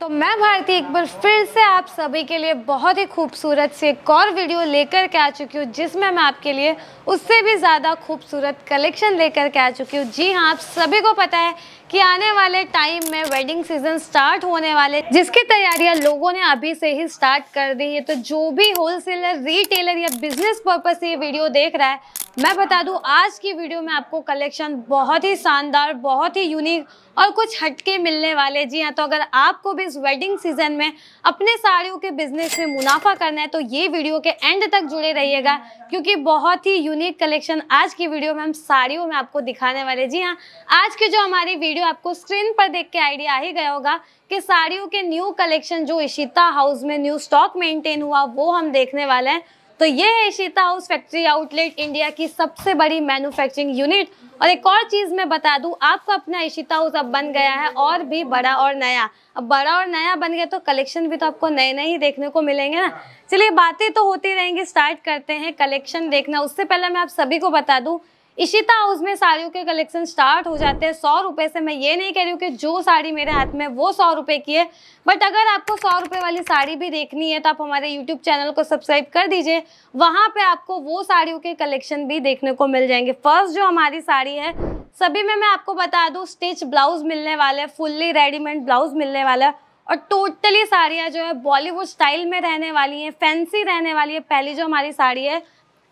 तो मैं भारती एक बार फिर से आप सभी के लिए बहुत ही खूबसूरत से एक और वीडियो लेकर के आ चुकी हूँ जिसमें मैं आपके लिए उससे भी ज़्यादा खूबसूरत कलेक्शन लेकर के आ चुकी हूँ जी हाँ आप सभी को पता है कि आने वाले टाइम में वेडिंग सीजन स्टार्ट होने वाले जिसकी तैयारियां लोगों ने अभी से ही स्टार्ट कर दी है तो जो भी होलसेलर रिटेलर या बिजनेस पर्पज से ये वीडियो देख रहा है मैं बता दूं आज की वीडियो में आपको कलेक्शन बहुत ही शानदार बहुत ही यूनिक और कुछ हटके मिलने वाले जी हाँ तो अगर आपको भी इस वेडिंग सीजन में अपने साड़ियों के बिजनेस में मुनाफा करना है तो ये वीडियो के एंड तक जुड़े रहिएगा क्योंकि बहुत ही यूनिक कलेक्शन आज की वीडियो में हम साड़ियों में आपको दिखाने वाले जी हाँ आज की जो हमारी वीडियो वीडियो आपको स्क्रीन पर देख के आइडिया आ ही गया होगा कि साड़ियों के न्यू कलेक्शन जो इशिता हाउस में न्यू स्टॉक मेंटेन हुआ वो हम देखने वाले हैं तो ये है Ishita house factory outlet India की सबसे बड़ी मैन्युफैक्चरिंग यूनिट और एक और चीज़ मैं बता दूं आपका अपना इशिता हाउस अब बन गया है और भी बड़ा और नया अब बड़ा और नया बन गया तो कलेक्शन भी तो आपको नए नए ही देखने को मिलेंगे ना चलिए बातें तो होती रहेंगी स्टार्ट करते हैं कलेक्शन देखना उससे पहले मैं आप सभी को बता दूँ इशिता हाउस में साड़ियों के कलेक्शन स्टार्ट हो जाते हैं सौ रुपये से मैं ये नहीं कह रही हूँ कि जो साड़ी मेरे हाथ में वो सौ रुपये की है बट अगर आपको सौ रुपये वाली साड़ी भी देखनी है तो आप हमारे यूट्यूब चैनल को सब्सक्राइब कर दीजिए वहाँ पे आपको वो साड़ियों के कलेक्शन भी देखने को मिल जाएंगे फर्स्ट जो हमारी साड़ी है सभी में मैं आपको बता दूँ स्टिच ब्लाउज मिलने वाला है फुल्ली रेडीमेड ब्लाउज मिलने वाला है और टोटली साड़ियाँ जो है बॉलीवुड स्टाइल में रहने वाली हैं फैंसी रहने वाली है पहली जो हमारी साड़ी है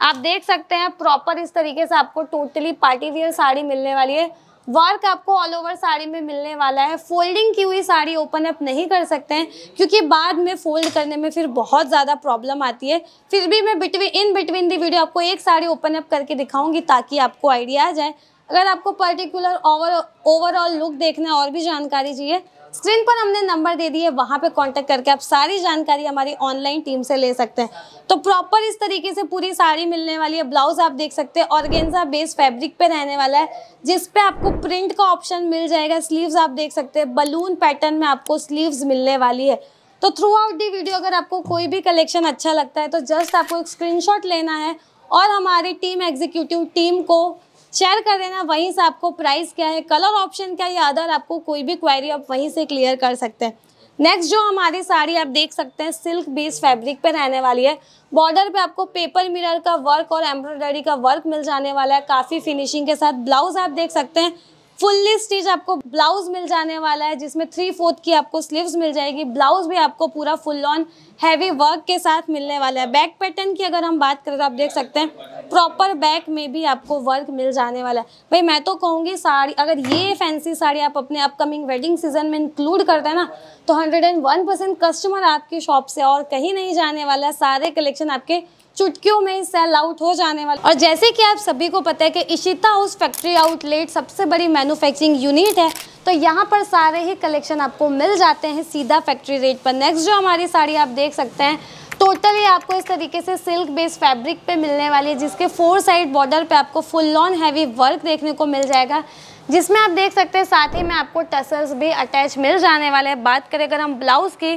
आप देख सकते हैं प्रॉपर इस तरीके से आपको टोटली पार्टी वियर साड़ी मिलने वाली है वर्क आपको ऑल ओवर साड़ी में मिलने वाला है फोल्डिंग की हुई साड़ी ओपन अप नहीं कर सकते हैं क्योंकि बाद में फोल्ड करने में फिर बहुत ज़्यादा प्रॉब्लम आती है फिर भी मैं between in between the video आपको एक साड़ी ओपन अप करके दिखाऊंगी ताकि आपको आइडिया आ जाए अगर आपको पर्टिकुलर ओवर ओवरऑल लुक देखना और भी जानकारी चाहिए स्क्रीन पर हमने नंबर दे दिए वहाँ पे कांटेक्ट करके आप सारी जानकारी हमारी ऑनलाइन टीम से ले सकते हैं तो प्रॉपर इस तरीके से पूरी साड़ी मिलने वाली है ब्लाउज आप देख सकते हैं ऑर्गेंजा बेस फैब्रिक पे रहने वाला है जिस पे आपको प्रिंट का ऑप्शन मिल जाएगा स्लीव्स आप देख सकते हैं बलून पैटर्न में आपको स्लीव्स मिलने वाली है तो थ्रू आउट दी वीडियो अगर आपको कोई भी कलेक्शन अच्छा लगता है तो जस्ट आपको एक स्क्रीन लेना है और हमारी टीम एग्जीक्यूटिव टीम को शेयर कर देना वहीं से आपको प्राइस क्या है कलर ऑप्शन क्या है या अदर आपको कोई भी क्वारी आप वहीं से क्लियर कर सकते हैं नेक्स्ट जो हमारी साड़ी आप देख सकते हैं सिल्क बेस्ड फैब्रिक पर रहने वाली है बॉर्डर पे आपको पेपर मिरर का वर्क और एम्ब्रॉयडरी का वर्क मिल जाने वाला है काफ़ी फिनिशिंग के साथ ब्लाउज आप देख सकते हैं फुल्ली स्टिच आपको ब्लाउज मिल जाने वाला है जिसमें थ्री फोर्थ की आपको स्लीव्स मिल जाएगी ब्लाउज भी आपको पूरा फुल ऑन हैवी वर्क के साथ मिलने वाला है बैक पैटर्न की अगर हम बात करें तो आप देख सकते हैं प्रॉपर बैक में भी आपको वर्क मिल जाने वाला है भाई मैं तो कहूँगी साड़ी अगर ये फैंसी साड़ी आप अपने अपकमिंग वेडिंग सीजन में इंक्लूड करते हैं ना तो hundred and one percent customer आपकी शॉप से और कहीं नहीं जाने वाला है सारे कलेक्शन आपके चुटकियों में सेल आउट हो जाने वाला और जैसे कि आप सभी को पता है कि इशिता हाउस फैक्ट्री आउटलेट सबसे बड़ी मैन्युफैक्चरिंग यूनिट है तो यहाँ पर सारे ही कलेक्शन आपको मिल जाते हैं सीधा फैक्ट्री रेट पर नेक्स्ट जो हमारी साड़ी आप देख सकते हैं टोटली आपको इस तरीके से सिल्क बेस्ड फैब्रिक पे मिलने वाली है जिसके फोर साइड बॉर्डर पे आपको फुल ऑन हैवी वर्क देखने को मिल जाएगा जिसमें आप देख सकते हैं साथ ही में आपको टसल्स भी अटैच मिल जाने वाले हैं बात करें अगर हम ब्लाउज़ की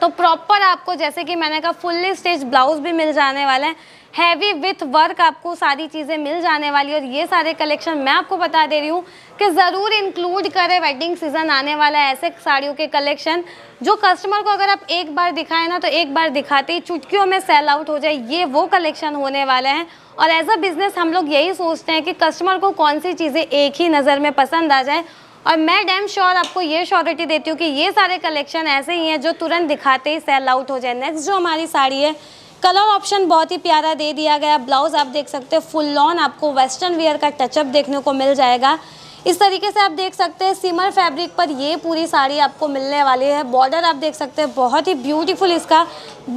तो प्रॉपर आपको जैसे कि मैंने कहा फुल्ली स्टिच ब्लाउज भी मिल जाने वाला है हैवी विथ वर्क आपको सारी चीज़ें मिल जाने वाली और ये सारे कलेक्शन मैं आपको बता दे रही हूँ कि ज़रूर इंक्लूड करें वेडिंग सीज़न आने वाला है ऐसे साड़ियों के कलेक्शन जो कस्टमर को अगर आप एक बार दिखाएं ना तो एक बार दिखाते ही चुटकियों में सेल आउट हो जाए ये वो कलेक्शन होने वाला है और एज अ बिज़नेस हम लोग यही सोचते हैं कि कस्टमर को कौन सी चीज़ें एक ही नज़र में पसंद आ जाए और मैं डैम श्योर आपको ये श्योरिटी देती हूँ कि ये सारे कलेक्शन ऐसे ही हैं जो तुरंत दिखाते ही सेल आउट हो जाए नेक्स्ट जो हमारी साड़ी है कलर ऑप्शन बहुत ही प्यारा दे दिया गया ब्लाउज आप देख सकते हैं फुल लॉन आपको वेस्टर्न वेयर का टचअप देखने को मिल जाएगा इस तरीके से आप देख सकते हैं सिमर फैब्रिक पर ये पूरी साड़ी आपको मिलने वाली है बॉर्डर आप देख सकते हैं बहुत ही ब्यूटीफुल इसका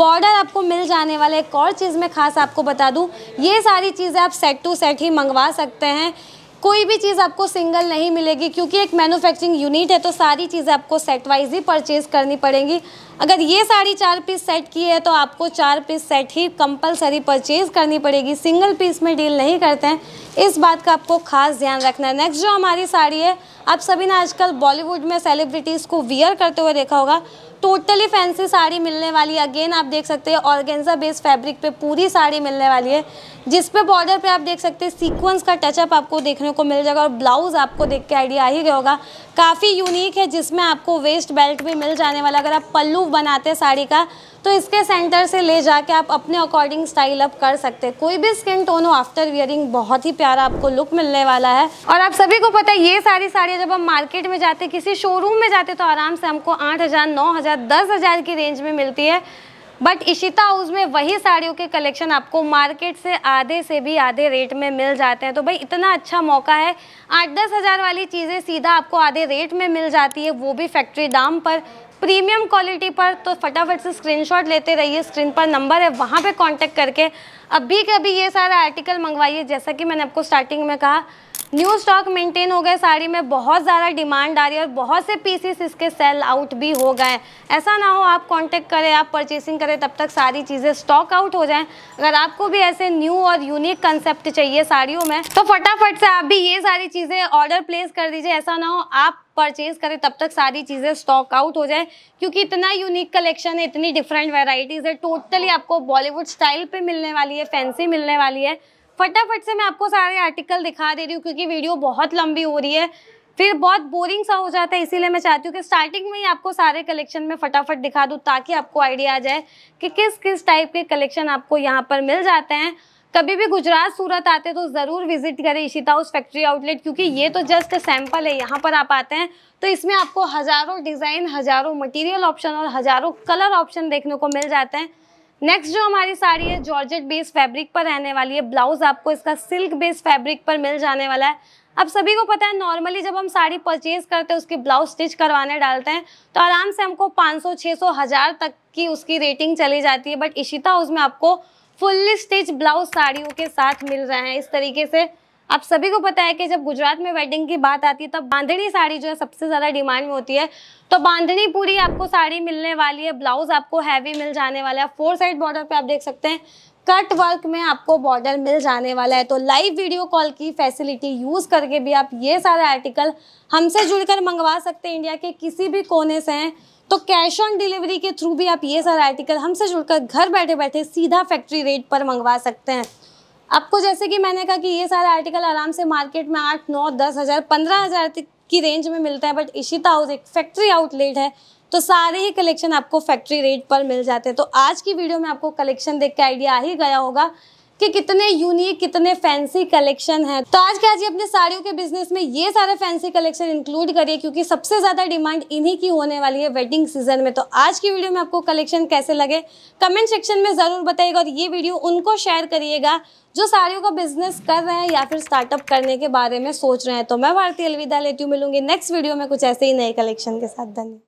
बॉर्डर आपको मिल जाने वाला है एक और चीज़ में खास आपको बता दूँ ये सारी चीज़ें आप सेट टू सेट ही मंगवा सकते हैं कोई भी चीज़ आपको सिंगल नहीं मिलेगी क्योंकि एक मैन्युफैक्चरिंग यूनिट है तो सारी चीज़ें आपको सेट वाइज ही परचेज़ करनी पड़ेंगी अगर ये साड़ी चार पीस सेट की है तो आपको चार पीस सेट ही कंपलसरी परचेज़ करनी पड़ेगी सिंगल पीस में डील नहीं करते हैं इस बात का आपको खास ध्यान रखना है नेक्स्ट जो हमारी साड़ी है आप सभी ने आजकल बॉलीवुड में सेलिब्रिटीज़ को वियर करते हुए देखा होगा टोटली फैंसी साड़ी मिलने वाली है अगेन आप देख सकते हैं ऑर्गेंजा बेस्ड फैब्रिक पे पूरी साड़ी मिलने वाली है जिस पे बॉर्डर पे आप देख सकते हैं सीक्वेंस का टचअप आपको देखने को मिल जाएगा और ब्लाउज़ आपको देख के आइडिया आ ही गया होगा काफ़ी यूनिक है जिसमें आपको वेस्ट बेल्ट भी मिल जाने वाला अगर आप पल्लू बनाते हैं साड़ी का तो इसके सेंटर से ले जाके आप अपने अकॉर्डिंग स्टाइल अप कर सकते हैं कोई भी स्किन टोन हो आफ्टर वियरिंग बहुत ही प्यारा आपको लुक मिलने वाला है और आप सभी को पता है ये सारी साड़ी है जब हम मार्केट में जाते किसी शोरूम में जाते तो आराम से हमको आठ हज़ार नौ हज़ार दस हज़ार की रेंज में मिलती है बट इशिता हाउस में वही साड़ियों के कलेक्शन आपको मार्केट से आधे से भी आधे रेट में मिल जाते हैं तो भाई इतना अच्छा मौका है आठ दस हज़ार वाली चीज़ें सीधा आपको आधे रेट में मिल जाती है वो भी फैक्ट्री दाम पर प्रीमियम क्वालिटी पर तो फटाफट से स्क्रीनशॉट लेते रहिए स्क्रीन पर नंबर है वहाँ पे कांटेक्ट करके अभी कभी ये सारा आर्टिकल मंगवाइए जैसा कि मैंने आपको स्टार्टिंग में कहा न्यू स्टॉक मेंटेन हो गए साड़ी में बहुत ज़्यादा डिमांड आ रही है और बहुत से पीसीस इसके सेल आउट भी हो गए ऐसा ना हो आप कांटेक्ट करें आप परचेसिंग करें तब तक सारी चीज़ें स्टॉक आउट हो जाएं अगर आपको भी ऐसे न्यू और यूनिक कंसेप्ट चाहिए साड़ियों में तो फटाफट से आप भी ये सारी चीज़ें ऑर्डर प्लेस कर दीजिए ऐसा ना हो आप परचेज करें तब तक सारी चीज़ें स्टॉक आउट हो जाए क्योंकि इतना यूनिक कलेक्शन है इतनी डिफरेंट वेराइटीज़ है टोटली आपको बॉलीवुड स्टाइल पर मिलने वाली है फैंसी मिलने वाली है फटाफट से मैं आपको सारे आर्टिकल दिखा दे रही हूँ क्योंकि वीडियो बहुत लंबी हो रही है फिर बहुत बोरिंग सा हो जाता है इसीलिए मैं चाहती हूँ कि स्टार्टिंग में ही आपको सारे कलेक्शन में फटाफट दिखा दूँ ताकि आपको आइडिया आ जाए कि किस किस टाइप के कलेक्शन आपको यहाँ पर मिल जाते हैं कभी भी गुजरात सूरत आते हैं तो ज़रूर विजिट करें इशिता हाउस फैक्ट्री आउटलेट क्योंकि ये तो जस्ट सैंपल है यहाँ पर आप आते हैं तो इसमें आपको हज़ारों डिज़ाइन हज़ारों मटेरियल ऑप्शन और हज़ारों कलर ऑप्शन देखने को मिल जाते हैं नेक्स्ट जो हमारी साड़ी है जॉर्जेट बेस फैब्रिक पर रहने वाली है ब्लाउज आपको इसका सिल्क बेस फैब्रिक पर मिल जाने वाला है अब सभी को पता है नॉर्मली जब हम साड़ी परचेज करते हैं उसकी ब्लाउज स्टिच करवाने डालते हैं तो आराम से हमको 500 600 हजार तक की उसकी रेटिंग चली जाती है बट इशिता हाउस में आपको फुल्ली स्टिच ब्लाउज साड़ियों के साथ मिल रहे हैं इस तरीके से आप सभी को पता है कि जब गुजरात में वेडिंग की बात आती है तब बांधनी साड़ी जो है सबसे ज़्यादा डिमांड में होती है तो बांधनी पूरी आपको साड़ी मिलने वाली है ब्लाउज आपको हैवी मिल जाने वाला है फोर साइड बॉर्डर पे आप देख सकते हैं कट वर्क में आपको बॉर्डर मिल जाने वाला है तो लाइव वीडियो कॉल की फैसिलिटी यूज़ करके भी आप ये सारे आर्टिकल हमसे जुड़कर मंगवा सकते हैं इंडिया के किसी भी कोने से हैं तो कैश ऑन डिलीवरी के थ्रू भी आप ये सारे आर्टिकल हमसे जुड़कर घर बैठे बैठे सीधा फैक्ट्री रेट पर मंगवा सकते हैं आपको जैसे कि मैंने कहा कि ये सारे आर्टिकल आराम से मार्केट में आठ नौ दस हज़ार पंद्रह हज़ार की रेंज में मिलता है बट इशिता हाउस एक फैक्ट्री आउटलेट है तो सारे ही कलेक्शन आपको फैक्ट्री रेट पर मिल जाते हैं तो आज की वीडियो में आपको कलेक्शन देख के आइडिया आ ही गया होगा कि कितने यूनिक कितने फैंसी कलेक्शन है तो आज के आज अपने साड़ियों के बिजनेस में ये सारे फैंसी कलेक्शन इंक्लूड करिए क्योंकि सबसे ज़्यादा डिमांड इन्हीं की होने वाली है वेडिंग सीजन में तो आज की वीडियो में आपको कलेक्शन कैसे लगे कमेंट सेक्शन में ज़रूर बताइएगा और ये वीडियो उनको शेयर करिएगा जो साड़ियों का बिजनेस कर रहे हैं या फिर स्टार्टअप करने के बारे में सोच रहे हैं तो मैं भारतीय अलविदा लेती हूँ मिलूंगी नेक्स्ट वीडियो में कुछ ऐसे ही नए कलेक्शन के साथ धन्यवाद